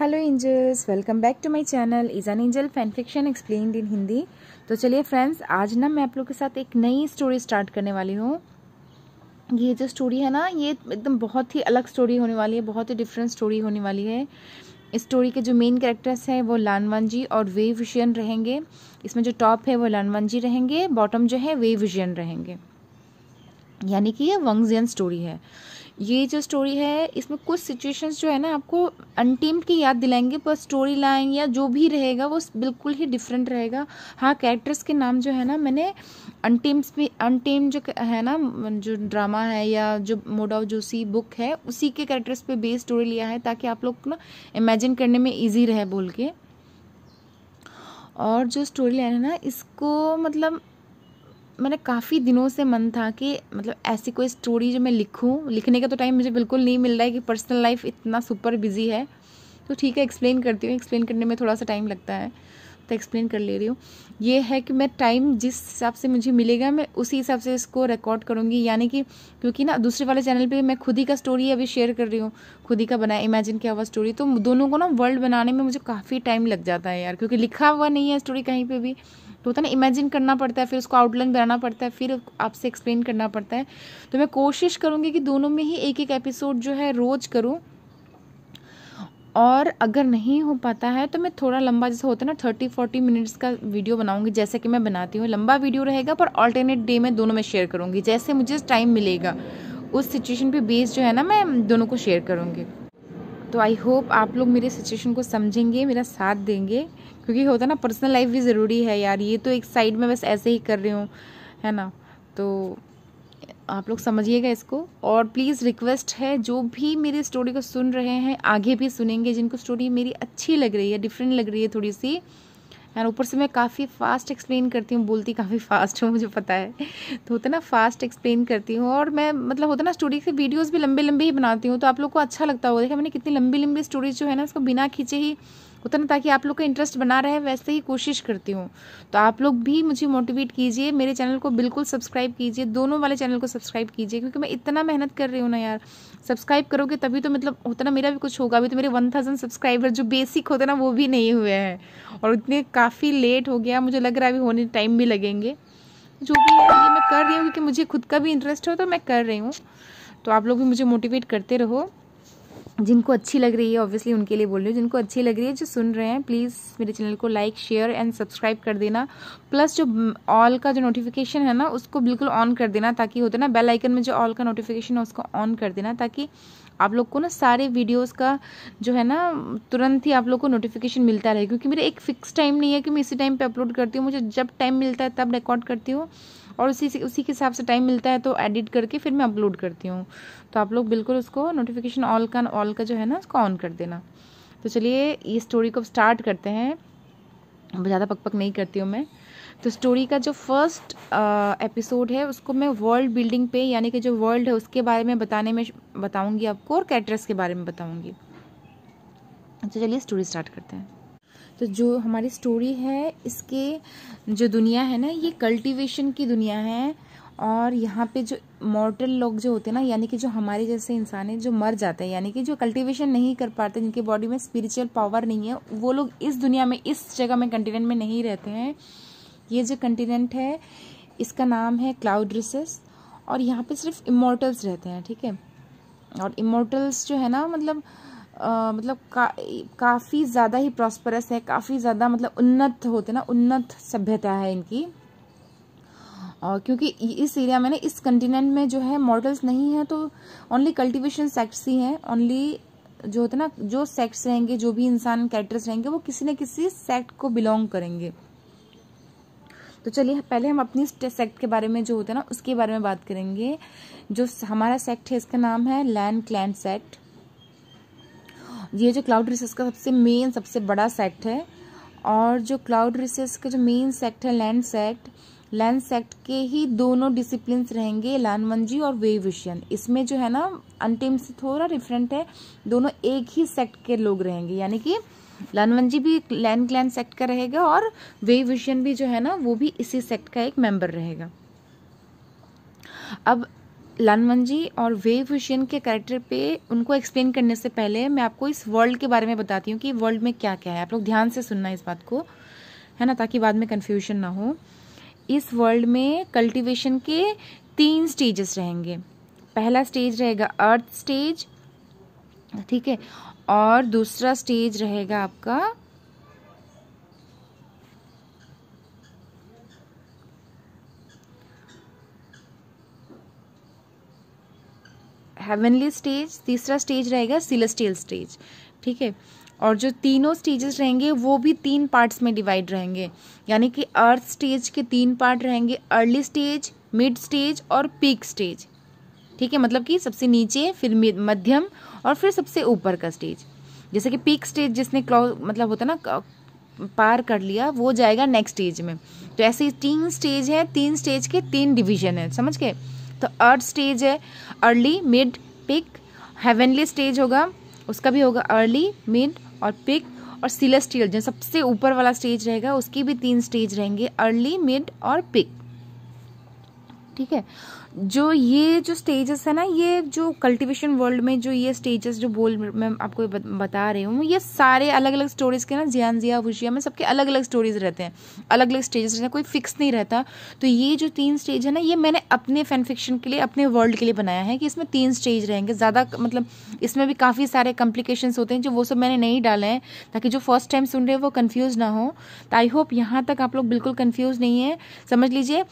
hello angels welcome back to my channel इज़ान angel fiction explain in Hindi तो चलिए friends आज ना मैं आप लोग के साथ एक नई स्टोरी स्टार्ट करने वाली हूँ ये जो स्टोरी है ना ये एकदम बहुत ही अलग स्टोरी होने वाली है बहुत ही डिफरेंट स्टोरी होने वाली है इस स्टोरी के जो मेन कैरेक्टर्स हैं वो लानवान जी और वे विजयन रहेंगे इसमें जो टॉप है वो लानवान जी रहेंगे बॉटम जो है वे विजयन रहेंगे यानी कि ये वंगजियन स्टोरी है ये जो स्टोरी है इसमें कुछ सिचुएशंस जो है ना आपको अनटीम की याद दिलाएंगे पर स्टोरी लाइन या जो भी रहेगा वो बिल्कुल ही डिफरेंट रहेगा हाँ कैरेक्टर्स के नाम जो है ना मैंने अनटीम्स में अनटीम जो है ना जो ड्रामा है या जो मोड ऑफ जोसी बुक है उसी के कैरेक्टर्स पे बेस्ड स्टोरी लिया है ताकि आप लोग ना इमेजिन करने में ईजी रहे बोल के और जो स्टोरी लाइन है ना इसको मतलब मैंने काफ़ी दिनों से मन था कि मतलब ऐसी कोई स्टोरी जो मैं लिखूं लिखने का तो टाइम मुझे बिल्कुल नहीं मिल रहा है कि पर्सनल लाइफ इतना सुपर बिजी है तो ठीक है एक्सप्लेन करती हूँ एक्सप्लेन करने में थोड़ा सा टाइम लगता है तो एक्सप्लेन कर ले रही हूँ ये है कि मैं टाइम जिस हिसाब से मुझे मिलेगा मैं उसी हिसाब से इसको रिकॉर्ड करूँगी यानी कि क्योंकि ना दूसरे वाले चैनल पे मैं खुद ही का स्टोरी अभी शेयर कर रही हूँ खुद ही का बनाया इमेजिन किया हुआ स्टोरी तो दोनों को ना वर्ल्ड बनाने में मुझे काफ़ी टाइम लग जाता है यार क्योंकि लिखा हुआ नहीं है स्टोरी कहीं पर भी तो होता है ना इमेजिन करना पड़ता है फिर उसको आउटलाइन बनाना पड़ता है फिर आपसे एक्सप्लेन करना पड़ता है तो मैं कोशिश करूँगी कि दोनों में ही एक एक एपिसोड जो है रोज़ करूँ और अगर नहीं हो पाता है तो मैं थोड़ा लंबा जैसे होता है ना थर्टी फोर्टी मिनट्स का वीडियो बनाऊंगी जैसे कि मैं बनाती हूँ लंबा वीडियो रहेगा पर अल्टरनेट डे में दोनों में शेयर करूँगी जैसे मुझे टाइम मिलेगा उस सिचुएशन पे बेस्ड जो है ना मैं दोनों को शेयर करूँगी तो आई होप आप लोग मेरे सिचुएशन को समझेंगे मेरा साथ देंगे क्योंकि होता है ना पर्सनल लाइफ भी ज़रूरी है यार ये तो एक साइड में बस ऐसे ही कर रही हूँ है ना तो आप लोग समझिएगा इसको और प्लीज़ रिक्वेस्ट है जो भी मेरी स्टोरी को सुन रहे हैं आगे भी सुनेंगे जिनको स्टोरी मेरी अच्छी लग रही है डिफरेंट लग रही है थोड़ी सी यार ऊपर से मैं काफ़ी फास्ट एक्सप्लेन करती हूँ बोलती काफ़ी फास्ट हूँ मुझे पता है तो होता ना फास्ट एक्सप्लेन करती हूँ और मैं मतलब होता ना स्टोरी से वीडियोस भी लंबे लंबे ही बनाती हूँ तो आप लोग को अच्छा लगता होगा देखा मैंने कितनी लंबी लंबी स्टोरीज जो है ना उसको बिना खींचे ही उतना ताकि आप लोग का इंटरेस्ट बना रहे वैसे ही कोशिश करती हूँ तो आप लोग भी मुझे मोटिवेट कीजिए मेरे चैनल को बिल्कुल सब्सक्राइब कीजिए दोनों वाले चैनल को सब्सक्राइब कीजिए क्योंकि मैं इतना मेहनत कर रही हूँ ना यार सब्सक्राइब करोगे तभी तो मतलब होता ना मेरा भी कुछ होगा अभी तो मेरे वन थाउजेंड सब्सक्राइबर जो बेसिक होते ना वो भी नहीं हुए हैं और इतने काफ़ी लेट हो गया मुझे लग रहा है अभी होने टाइम भी लगेंगे जो भी है ये मैं कर रही हूँ क्योंकि मुझे खुद का भी इंटरेस्ट हो तो मैं कर रही हूँ तो आप लोग भी मुझे मोटिवेट करते रहो जिनको अच्छी लग रही है ऑब्वियसली उनके लिए बोल रही हूँ जिनको अच्छी लग रही है जो सुन रहे हैं प्लीज़ मेरे चैनल को लाइक शेयर एंड सब्सक्राइब कर देना प्लस जो ऑल का जो नोटिफिकेशन है ना उसको बिल्कुल ऑन कर देना ताकि होता ना बेल आइकन में जो ऑल का नोटिफिकेशन है उसको ऑन कर देना ताकि आप लोग को ना सारे वीडियोज़ का जो है ना तुरंत ही आप लोग को नोटिफिकेशन मिलता रहे क्योंकि मेरा एक फिक्स टाइम नहीं है कि मैं इसी टाइम पर अपलोड करती हूँ मुझे जब टाइम मिलता है तब रिकॉर्ड करती हूँ और उसी से उसी के हिसाब से टाइम मिलता है तो एडिट करके फिर मैं अपलोड करती हूँ तो आप लोग बिल्कुल उसको नोटिफिकेशन ऑल का ऑल का जो है ना उसको ऑन कर देना तो चलिए ये स्टोरी को स्टार्ट करते हैं ज़्यादा पक पक नहीं करती हूँ मैं तो स्टोरी का जो फर्स्ट एपिसोड है उसको मैं वर्ल्ड बिल्डिंग पे यानी कि जो वर्ल्ड है उसके बारे में बताने में बताऊंगी आपको और कैटरस के बारे में बताऊंगी तो चलिए स्टोरी स्टार्ट करते हैं तो जो हमारी स्टोरी है इसके जो दुनिया है ना ये कल्टीवेशन की दुनिया है और यहाँ पे जो मॉर्टल लोग जो होते हैं ना यानी कि जो हमारे जैसे इंसान हैं जो मर जाते हैं यानी कि जो कल्टीवेशन नहीं कर पाते जिनके बॉडी में स्पिरिचुअल पावर नहीं है वो लोग इस दुनिया में इस जगह में कंटिनेंट में नहीं रहते हैं ये जो कंटिनेंट है इसका नाम है क्लाउड रिसेस और यहाँ पे सिर्फ इमोटल्स रहते हैं ठीक है और इमोटल्स जो है ना मतलब आ, मतलब का, काफ़ी ज़्यादा ही प्रॉस्परस है काफ़ी ज़्यादा मतलब उन्नत होते ना उन्नत सभ्यता है इनकी और क्योंकि इस एरिया में ना इस कंटिनेंट में जो है मॉडल्स नहीं है तो ओनली कल्टीवेशन सेक्ट्स ही हैं ओनली जो होते ना जो सेक्ट्स रहेंगे जो भी इंसान कैरेक्टर्स रहेंगे वो किसी न किसी सेक्ट को बिलोंग करेंगे तो चलिए पहले हम अपनी सेक्ट के बारे में जो होता है ना उसके बारे में बात करेंगे जो हमारा सेक्ट है इसका नाम है लैंड क्लैंड सेक्ट ये जो क्लाउड रिसर्स का सबसे मेन सबसे बड़ा सेक्ट है और जो क्लाउड रिसर्स का जो मेन सेक्ट है लैंड सेक्ट लैंड सेक्ट के ही दोनों डिसिप्लिन रहेंगे मंजी और विशियन इसमें जो है ना अंतिम से थोड़ा डिफरेंट है दोनों एक ही सेक्ट के लोग रहेंगे यानी कि लानवंजी भी लैंड क्लैन सेक्ट का रहेगा और विशन भी जो है ना वो भी इसी सेक्ट का एक मेंबर रहेगा अब जी और वेव हुशियन के कैरेक्टर पे उनको एक्सप्लेन करने से पहले मैं आपको इस वर्ल्ड के बारे में बताती हूँ कि वर्ल्ड में क्या क्या है आप लोग ध्यान से सुनना इस बात को है ना ताकि बाद में कन्फ्यूजन ना हो इस वर्ल्ड में कल्टिवेशन के तीन स्टेजेस रहेंगे पहला स्टेज रहेगा अर्थ स्टेज ठीक है और दूसरा स्टेज रहेगा आपका हेवनली स्टेज तीसरा स्टेज रहेगा सिलेस्टियल स्टेज ठीक है और जो तीनों स्टेजेस रहेंगे वो भी तीन पार्ट्स में डिवाइड रहेंगे यानी कि अर्थ स्टेज के तीन पार्ट रहेंगे अर्ली स्टेज मिड स्टेज और पीक स्टेज ठीक है मतलब कि सबसे नीचे फिर मध्यम और फिर सबसे ऊपर का स्टेज जैसे कि पीक स्टेज जिसने क्लॉ मतलब होता है ना पार कर लिया वो जाएगा नेक्स्ट स्टेज में तो ऐसे तीन स्टेज है तीन स्टेज के तीन डिवीजन है समझ के तो अर्थ स्टेज है early mid peak heavenly stage होगा उसका भी होगा अर्ली मिड और पिक और सिलेस्टियल जो सबसे ऊपर वाला स्टेज रहेगा उसकी भी तीन स्टेज रहेंगे अर्ली मिड और पिक ठीक है जो ये जो स्टेजेस है ना ये जो कल्टीवेशन वर्ल्ड में जो ये स्टेजेस जो बोल मैं आपको बता रही हूँ ये सारे अलग अलग स्टोरीज के ना जियान जिया वुशिया में सबके अलग अलग स्टोरीज रहते हैं अलग अलग स्टेजेस रहते हैं कोई फिक्स नहीं रहता तो ये जो तीन स्टेज है ना ये मैंने अपने फैन फिक्शन के लिए अपने वर्ल्ड के लिए बनाया है कि इसमें तीन स्टेज रहेंगे ज़्यादा मतलब इसमें भी काफ़ी सारे कॉम्प्लिकेशन होते हैं जो वो सब मैंने नहीं डाले हैं ताकि जो फर्स्ट टाइम सुन रहे हैं वो कन्फ्यूज़ ना हो तो आई होप यहाँ तक आप लोग बिल्कुल कन्फ्यूज़ नहीं है समझ लीजिए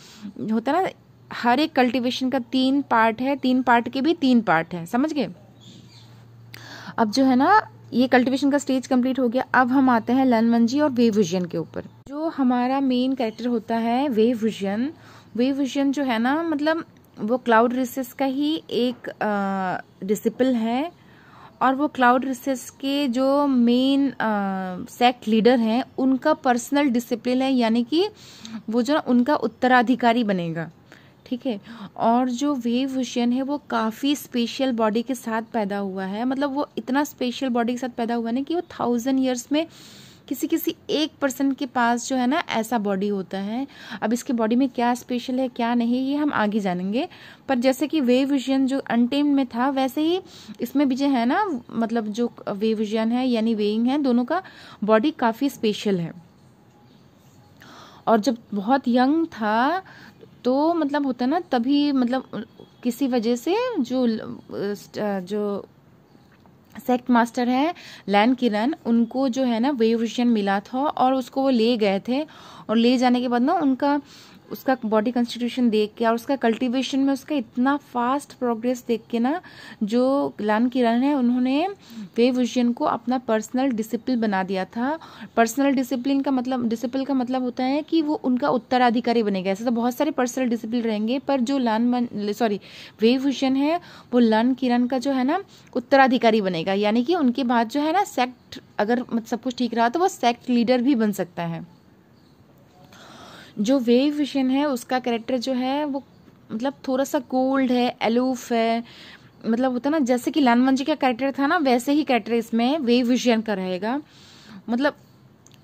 होता ना हर एक कल्टीवेशन का तीन पार्ट है तीन पार्ट के भी तीन पार्ट हैं समझ गए अब जो है ना ये कल्टीवेशन का स्टेज कंप्लीट हो गया अब हम आते हैं लन मंजी और वेव विजन के ऊपर जो हमारा मेन कैरेक्टर होता है वेव विजन वेव विजन जो है ना मतलब वो क्लाउड रिसेस का ही एक डिसिपल है और वो क्लाउड रिसेस के जो मेन सेक्ट लीडर हैं उनका पर्सनल डिसिप्लिन है यानी कि वो जो उनका उत्तराधिकारी बनेगा ठीक है और जो वेव विशन है वो काफ़ी स्पेशल बॉडी के साथ पैदा हुआ है मतलब वो इतना स्पेशल बॉडी के साथ पैदा हुआ है ना कि वो थाउजेंड ईयर्स में किसी किसी एक पर्सन के पास जो है ना ऐसा बॉडी होता है अब इसके बॉडी में क्या स्पेशल है क्या नहीं ये हम आगे जानेंगे पर जैसे कि वेव विजन जो अनटेम में था वैसे ही इसमें भी जो है ना मतलब जो वेव विजन है यानी वेइंग है दोनों का बॉडी काफ़ी स्पेशल है और जब बहुत यंग था तो मतलब होता है ना तभी मतलब किसी वजह से जो जो सेक्ट मास्टर है लैन किरण उनको जो है ना वेव विजन मिला था और उसको वो ले गए थे और ले जाने के बाद ना उनका उसका बॉडी कंस्टिट्यूशन देख के और उसका कल्टीवेशन में उसका इतना फास्ट प्रोग्रेस देख के ना जो लान किरण है उन्होंने वे विजन को अपना पर्सनल डिसिप्लिन बना दिया था पर्सनल डिसिप्लिन का मतलब डिसिप्लिन का मतलब होता है कि वो उनका उत्तराधिकारी बनेगा ऐसे तो बहुत सारे पर्सनल डिसिप्लिन रहेंगे पर जो लान सॉरी वे विजन है वो लान किरण का जो है ना उत्तराधिकारी बनेगा यानी कि उनके बाद जो है ना सेक्ट अगर सब मतलब कुछ ठीक रहा तो वो सेक्ट लीडर भी बन सकता है जो वेव विशन है उसका करेक्टर जो है वो मतलब थोड़ा सा कोल्ड है एलूफ है मतलब होता है ना जैसे कि लान जी का कैरेक्टर था ना वैसे ही कैरेक्टर इसमें वेव विजन का रहेगा मतलब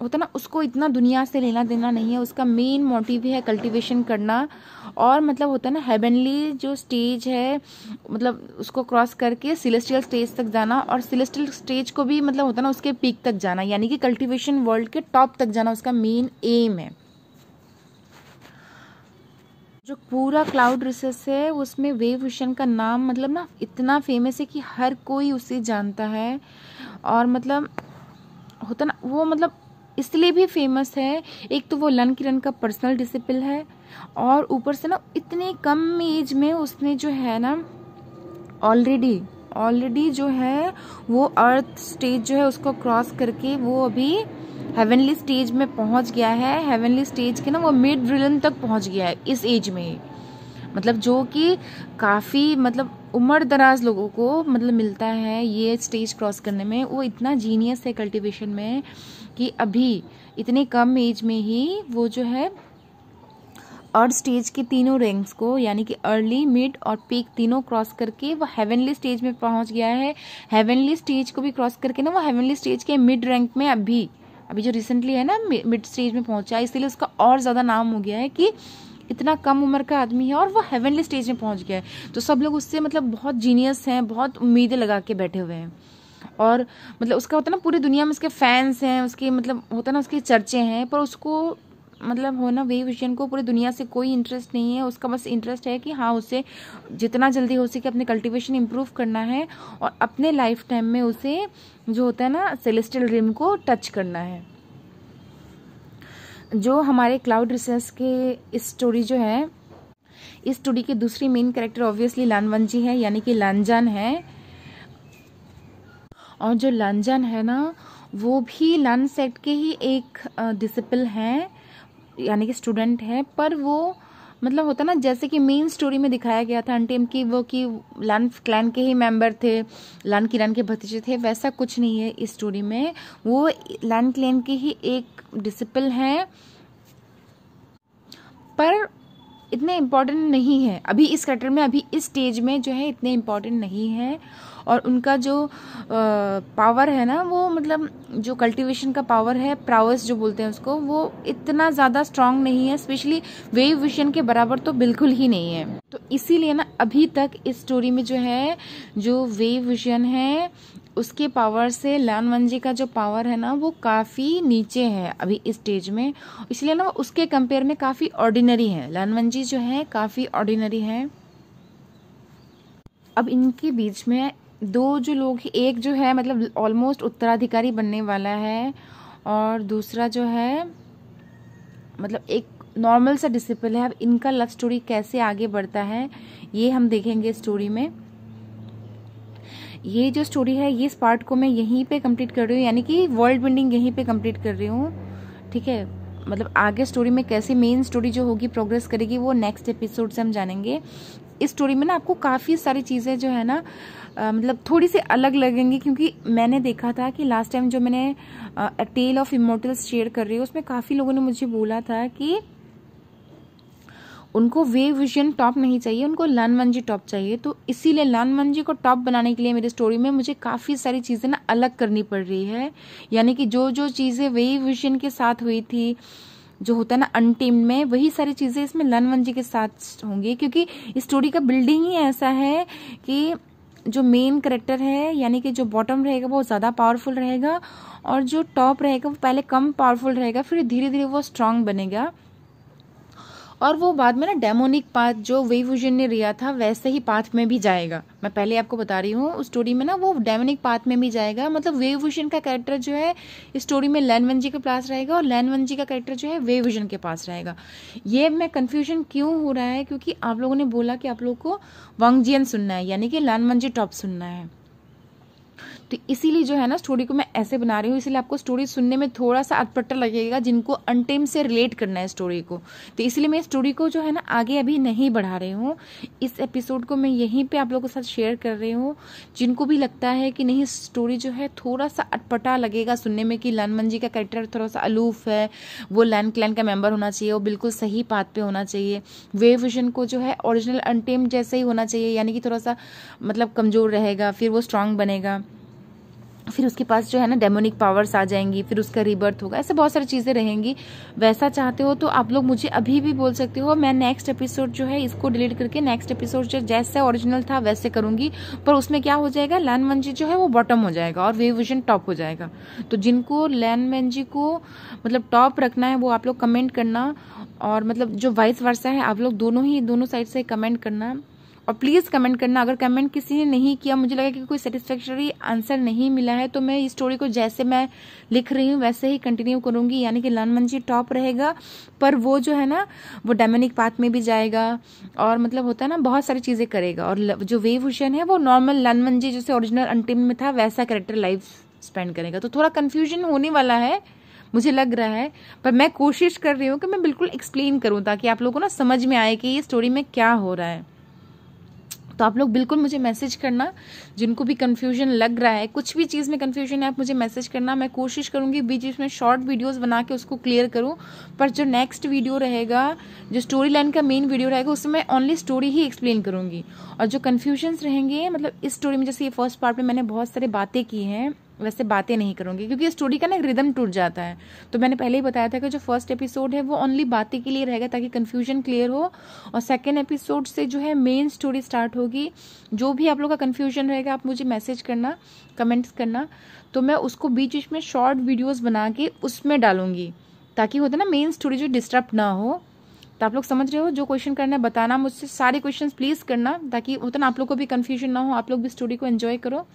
होता ना उसको इतना दुनिया से लेना देना नहीं है उसका मेन मोटिव है कल्टीवेशन करना और मतलब होता है ना हेवनली जो स्टेज है मतलब उसको क्रॉस करके सिलेस्टियल स्टेज तक जाना और सिलेस्टियल स्टेज को भी मतलब होता ना उसके पीक तक जाना यानी कि कल्टीवेशन वर्ल्ड के टॉप तक जाना उसका मेन एम है जो पूरा क्लाउड रिसर्स है उसमें वेव विशन का नाम मतलब ना इतना फेमस है कि हर कोई उसे जानता है और मतलब होता ना वो मतलब इसलिए भी फेमस है एक तो वो लन किरण का पर्सनल डिसिप्लिन है और ऊपर से ना इतने कम एज में उसने जो है ना ऑलरेडी ऑलरेडी जो है वो अर्थ स्टेज जो है उसको क्रॉस करके वो अभी हेवनली स्टेज में पहुंच गया है हेवनली स्टेज के ना वो मिड विलन तक पहुंच गया है इस एज में मतलब जो कि काफ़ी मतलब उम्र दराज लोगों को मतलब मिलता है ये स्टेज क्रॉस करने में वो इतना जीनियस है कल्टिवेशन में कि अभी इतने कम एज में ही वो जो है और स्टेज के तीनों रैंक्स को यानी कि अर्ली मिड और पीक तीनों क्रॉस करके वो हेवनली स्टेज में पहुंच गया है हेवनली स्टेज को भी क्रॉस करके ना वो हेवनली स्टेज के मिड रैंक में अभी अभी जो रिसेंटली है ना मिड स्टेज में पहुंचा है इसलिए उसका और ज़्यादा नाम हो गया है कि इतना कम उम्र का आदमी है और वो हेवनली स्टेज में पहुंच गया है तो सब लोग उससे मतलब बहुत जीनियस हैं बहुत उम्मीदें लगा के बैठे हुए हैं और मतलब उसका होता ना पूरी दुनिया में उसके फैंस हैं उसके मतलब होता ना उसके चर्चे हैं पर उसको मतलब हो ना वही विजन को पूरी दुनिया से कोई इंटरेस्ट नहीं है उसका बस इंटरेस्ट है कि हाँ उसे जितना जल्दी हो सके अपने कल्टिवेशन इम्प्रूव करना है और अपने लाइफ टाइम में उसे जो होता है ना सेलेस्टल रिम को टच करना है जो हमारे क्लाउड रिसर्स के स्टोरी जो है इस स्टोरी के दूसरी मेन कैरेक्टर ऑब्वियसली लानवंजी है यानी कि लानजान है और जो लानजान है ना वो भी लान सेट के ही एक डिसिपल हैं यानी कि स्टूडेंट है पर वो मतलब होता ना जैसे कि मेन स्टोरी में दिखाया गया था अंटेम की वो कि लान क्लैन के ही मेंबर थे लान किरान के भतीजे थे वैसा कुछ नहीं है इस स्टोरी में वो लान क्लैन के ही एक डिसिपल हैं पर इतने इम्पॉर्टेंट नहीं है अभी इस कैटर में अभी इस स्टेज में जो है इतने इम्पॉर्टेंट नहीं है और उनका जो पावर है ना वो मतलब जो कल्टीवेशन का पावर है प्रावर्स जो बोलते हैं उसको वो इतना ज़्यादा स्ट्रांग नहीं है स्पेशली वेव विशन के बराबर तो बिल्कुल ही नहीं है तो इसीलिए ना अभी तक इस स्टोरी में जो है जो वेव विशन है उसके पावर से लैन वंजी का जो पावर है ना वो काफ़ी नीचे है अभी इस स्टेज में इसलिए ना उसके कंपेयर में काफ़ी ऑर्डिनरी है लैन वंजी जो है काफ़ी ऑर्डिनरी है अब इनके बीच में दो जो लोग एक जो है मतलब ऑलमोस्ट उत्तराधिकारी बनने वाला है और दूसरा जो है मतलब एक नॉर्मल सा डिसिप्लिन है अब इनका लव स्टोरी कैसे आगे बढ़ता है ये हम देखेंगे स्टोरी में ये जो स्टोरी है ये इस पार्ट को मैं यहीं पे कंप्लीट कर रही हूँ यानी कि वर्ल्ड बिल्डिंग यहीं पे कंप्लीट कर रही हूँ ठीक है मतलब आगे स्टोरी में कैसे मेन स्टोरी जो होगी प्रोग्रेस करेगी वो नेक्स्ट एपिसोड से हम जानेंगे इस स्टोरी में ना आपको काफ़ी सारी चीज़ें जो है ना आ, मतलब थोड़ी सी अलग लगेंगी क्योंकि मैंने देखा था कि लास्ट टाइम जो मैंने टेल ऑफ इमोटल्स शेयर कर रही हूँ उसमें काफ़ी लोगों ने मुझे बोला था कि उनको वे विजन टॉप नहीं चाहिए उनको लान मंजी टॉप चाहिए तो इसीलिए लान मंजी को टॉप बनाने के लिए मेरी स्टोरी में मुझे काफ़ी सारी चीज़ें ना अलग करनी पड़ रही है यानी कि जो जो चीज़ें वे विजन के साथ हुई थी जो होता है ना अनटीम में वही सारी चीज़ें इसमें लन मंजी के साथ होंगी क्योंकि स्टोरी का बिल्डिंग ही ऐसा है कि जो मेन करेक्टर है यानी कि जो बॉटम रहेगा वो ज़्यादा पावरफुल रहेगा और जो टॉप रहेगा वो पहले कम पावरफुल रहेगा फिर धीरे धीरे वो स्ट्रांग बनेगा और वो बाद में ना डेमोनिक पाथ जो विजन ने लिया था वैसे ही पाथ में भी जाएगा मैं पहले आपको बता रही हूँ स्टोरी में ना वो डेमोनिक पाथ में भी जाएगा मतलब विजन का कैरेक्टर जो है स्टोरी में वन जी के पास रहेगा और वन जी का कैरेक्टर जो है वे विजन के पास रहेगा ये मैं कन्फ्यूजन क्यों हो रहा है क्योंकि आप लोगों ने बोला कि आप लोग को वांगजियन सुनना है यानी कि वन जी टॉप सुनना है तो इसीलिए जो है ना स्टोरी को मैं ऐसे बना रही हूँ इसीलिए आपको स्टोरी सुनने में थोड़ा सा अटपट्टा लगेगा जिनको अनटेम से रिलेट करना है स्टोरी को तो इसलिए मैं स्टोरी को जो है ना आगे अभी नहीं बढ़ा रही हूँ इस एपिसोड को मैं यहीं पर आप लोगों के साथ शेयर कर रही हूँ जिनको भी लगता है कि नहीं स्टोरी जो है थोड़ा सा अटपटा लगेगा सुनने में कि लैन जी का कैरेक्टर थोड़ा सा अलूफ है वो लैन क्लैन का मेम्बर होना चाहिए वो बिल्कुल सही पात पर होना चाहिए वे विजन को जो है ओरिजिनल अनटेम जैसे ही होना चाहिए यानी कि थोड़ा सा मतलब कमज़ोर रहेगा फिर वो स्ट्रांग बनेगा फिर उसके पास जो है ना डेमोनिक पावर्स आ जाएंगी फिर उसका रिबर्थ होगा ऐसे बहुत सारी चीज़ें रहेंगी वैसा चाहते हो तो आप लोग मुझे अभी भी बोल सकते हो मैं नेक्स्ट एपिसोड जो है इसको डिलीट करके नेक्स्ट एपिसोड जो जैसे ओरिजिनल था वैसे करूंगी पर उसमें क्या हो जाएगा लैन मंजी जो है वो बॉटम हो जाएगा और वे विजन टॉप हो जाएगा तो जिनको लैन मंजी को मतलब टॉप रखना है वो आप लोग कमेंट करना और मतलब जो वाइस वर्षा है आप लोग दोनों ही दोनों साइड से कमेंट करना और प्लीज़ कमेंट करना अगर कमेंट किसी ने नहीं किया मुझे लगा कि कोई सेटिस्फेक्टरी आंसर नहीं मिला है तो मैं इस स्टोरी को जैसे मैं लिख रही हूँ वैसे ही कंटिन्यू करूँगी यानी कि लान मंजी टॉप रहेगा पर वो जो है ना वो डेमोनिक पाथ में भी जाएगा और मतलब होता है ना बहुत सारी चीज़ें करेगा और जो वेव हुशन है वो नॉर्मल लान मंजी जैसे ओरिजिनल अंटिम में था वैसा करेक्टर लाइफ स्पेंड करेगा तो थोड़ा कन्फ्यूजन होने वाला है मुझे लग रहा है पर मैं कोशिश कर रही हूँ कि मैं बिल्कुल एक्सप्लेन करूँ ताकि आप लोगों को ना समझ में आए कि ये स्टोरी में क्या हो रहा है तो आप लोग बिल्कुल मुझे मैसेज करना जिनको भी कन्फ्यूजन लग रहा है कुछ भी चीज़ में कन्फ्यूजन है आप मुझे मैसेज करना मैं कोशिश करूँगी बीच बीच में शॉर्ट वीडियोज़ बना के उसको क्लियर करूँ पर जो नेक्स्ट वीडियो रहेगा जो स्टोरी लाइन का मेन वीडियो रहेगा उसमें मैं ओनली स्टोरी ही एक्सप्लेन करूँगी और जो कन्फ्यूजन्स रहेंगे मतलब इस स्टोरी में जैसे ये फर्स्ट पार्ट में मैंने बहुत सारी बातें की हैं वैसे बातें नहीं करूँगी क्योंकि स्टोरी का ना रिदम टूट जाता है तो मैंने पहले ही बताया था कि जो फर्स्ट एपिसोड है वो ओनली बातें के लिए रहेगा ताकि कन्फ्यूजन क्लियर हो और सेकेंड एपिसोड से जो है मेन स्टोरी स्टार्ट होगी जो भी आप लोग का कन्फ्यूजन रहेगा आप मुझे मैसेज करना कमेंट्स करना तो मैं उसको बीच बीच में शॉर्ट वीडियोज़ बना के उसमें डालूंगी ताकि होता ना मेन स्टोरी जो डिस्टर्ब ना हो तो आप लोग समझ रहे हो जो क्वेश्चन करना है बताना मुझसे सारे क्वेश्चन प्लीज़ करना ताकि उतना आप लोग को भी कन्फ्यूजन ना हो आप लोग भी स्टोरी को एन्जॉय करो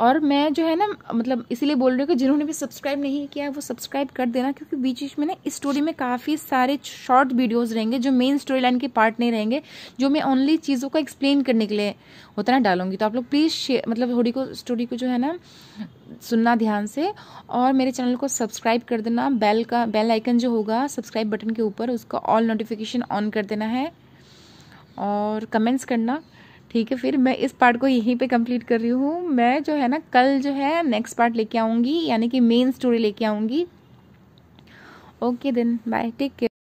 और मैं जो है ना मतलब इसीलिए बोल रही हूँ कि जिन्होंने भी सब्सक्राइब नहीं किया है वो सब्सक्राइब कर देना क्योंकि बीच बीच में ना इस स्टोरी में काफ़ी सारे शॉर्ट वीडियोस रहेंगे जो मेन स्टोरी लाइन के पार्ट नहीं रहेंगे जो मैं ओनली चीज़ों को एक्सप्लेन करने के लिए होता ना डालूंगी तो आप लोग प्लीज़ शेयर मतलब थोड़ी को स्टोरी को जो है ना सुनना ध्यान से और मेरे चैनल को सब्सक्राइब कर देना बेल का बेल आइकन जो होगा सब्सक्राइब बटन के ऊपर उसका ऑल नोटिफिकेशन ऑन कर देना है और कमेंट्स करना ठीक है फिर मैं इस पार्ट को यहीं पे कंप्लीट कर रही हूँ मैं जो है ना कल जो है नेक्स्ट पार्ट लेके आऊँगी यानी कि मेन स्टोरी लेके आऊँगी okay then bye take care